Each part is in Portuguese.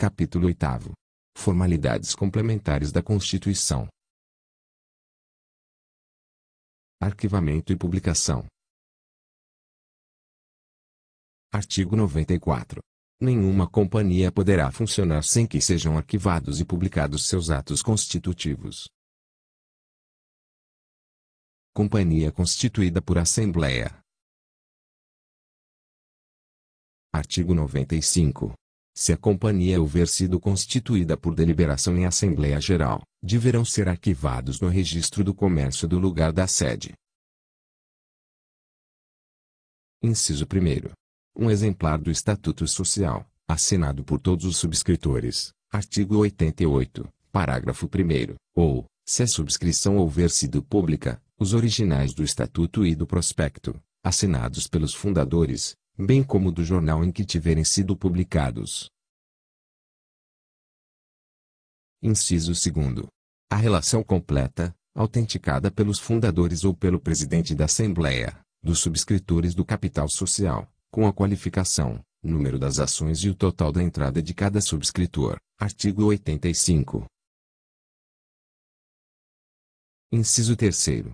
Capítulo 8 Formalidades complementares da Constituição. Arquivamento e publicação. Artigo 94. Nenhuma companhia poderá funcionar sem que sejam arquivados e publicados seus atos constitutivos. Companhia constituída por Assembleia. Artigo 95 se a companhia houver sido constituída por deliberação em Assembleia Geral, deverão ser arquivados no registro do comércio do lugar da sede. Inciso 1. Um exemplar do Estatuto Social, assinado por todos os subscritores, artigo 88, parágrafo 1, ou, se a subscrição houver sido pública, os originais do Estatuto e do Prospecto, assinados pelos fundadores, bem como do jornal em que tiverem sido publicados. Inciso 2. A relação completa, autenticada pelos fundadores ou pelo presidente da Assembleia, dos subscritores do capital social, com a qualificação, número das ações e o total da entrada de cada subscritor. Artigo 85. Inciso 3.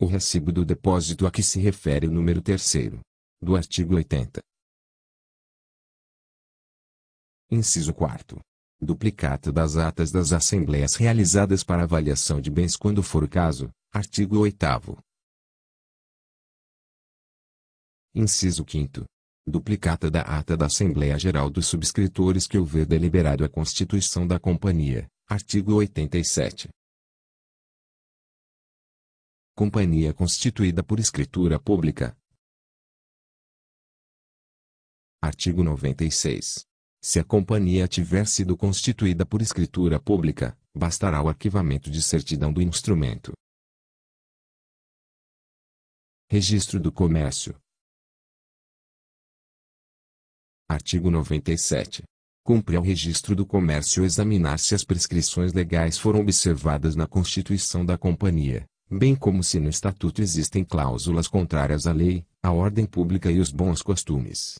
O recibo do depósito a que se refere o número 3 do artigo 80. Inciso 4. Duplicata das atas das assembleias realizadas para avaliação de bens quando for o caso, artigo 8. Inciso 5. Duplicata da ata da Assembleia Geral dos Subscritores que houver deliberado a constituição da companhia, artigo 87. Companhia constituída por escritura pública, Artigo 96. Se a companhia tiver sido constituída por escritura pública, bastará o arquivamento de certidão do instrumento. Registro do Comércio. Artigo 97. Cumpre ao registro do comércio examinar se as prescrições legais foram observadas na constituição da companhia, bem como se no estatuto existem cláusulas contrárias à lei, à ordem pública e os bons costumes.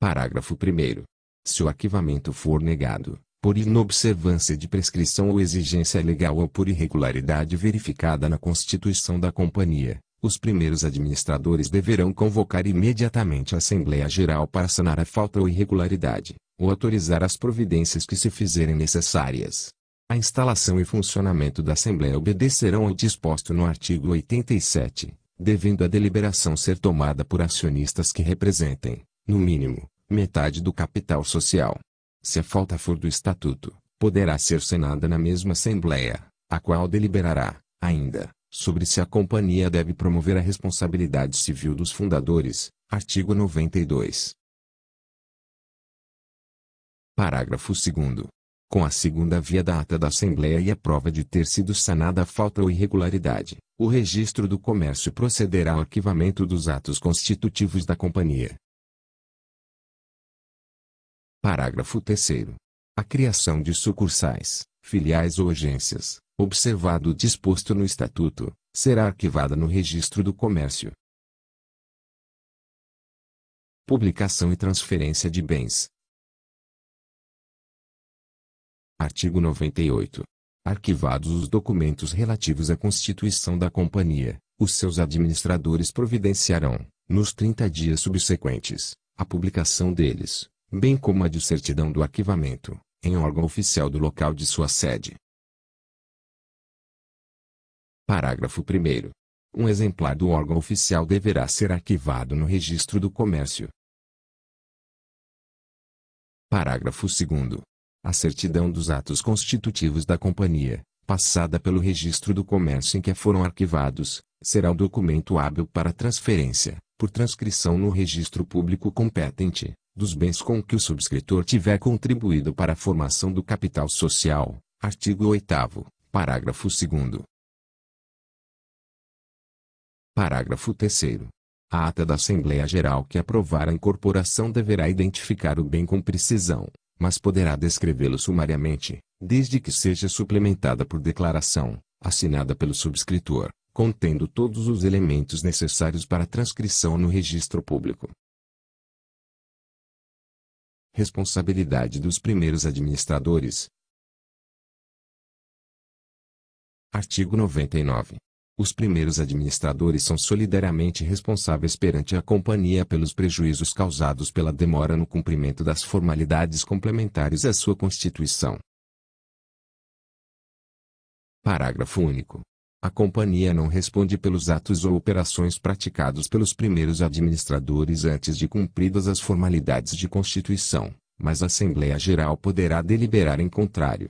Parágrafo 1. Se o arquivamento for negado, por inobservância de prescrição ou exigência legal ou por irregularidade verificada na constituição da companhia, os primeiros administradores deverão convocar imediatamente a Assembleia Geral para sanar a falta ou irregularidade, ou autorizar as providências que se fizerem necessárias. A instalação e funcionamento da Assembleia obedecerão ao disposto no artigo 87, devendo a deliberação ser tomada por acionistas que representem, no mínimo, metade do capital social. Se a falta for do estatuto, poderá ser sanada na mesma Assembleia, a qual deliberará, ainda, sobre se a companhia deve promover a responsabilidade civil dos fundadores, artigo 92. Parágrafo 2 com a segunda via da ata da Assembleia e a prova de ter sido sanada a falta ou irregularidade, o registro do comércio procederá ao arquivamento dos atos constitutivos da companhia, Parágrafo 3 A criação de sucursais, filiais ou agências, observado o disposto no Estatuto, será arquivada no Registro do Comércio. Publicação e transferência de bens. Artigo 98. Arquivados os documentos relativos à constituição da companhia, os seus administradores providenciarão, nos 30 dias subsequentes, a publicação deles, bem como a de certidão do arquivamento, em órgão oficial do local de sua sede. Parágrafo 1. Um exemplar do órgão oficial deverá ser arquivado no Registro do Comércio. Parágrafo 2. A certidão dos atos constitutivos da companhia, passada pelo Registro do Comércio em que foram arquivados, será o documento hábil para transferência, por transcrição no registro público competente, dos bens com que o subscritor tiver contribuído para a formação do capital social. Artigo 8 parágrafo 2 Parágrafo 3 A ata da Assembleia Geral que aprovar a incorporação deverá identificar o bem com precisão, mas poderá descrevê-lo sumariamente, desde que seja suplementada por declaração, assinada pelo subscritor, contendo todos os elementos necessários para transcrição no registro público. Responsabilidade dos primeiros administradores. Artigo 99. Os primeiros administradores são solidariamente responsáveis perante a companhia pelos prejuízos causados pela demora no cumprimento das formalidades complementares à sua constituição. Parágrafo único. A companhia não responde pelos atos ou operações praticados pelos primeiros administradores antes de cumpridas as formalidades de constituição, mas a Assembleia Geral poderá deliberar em contrário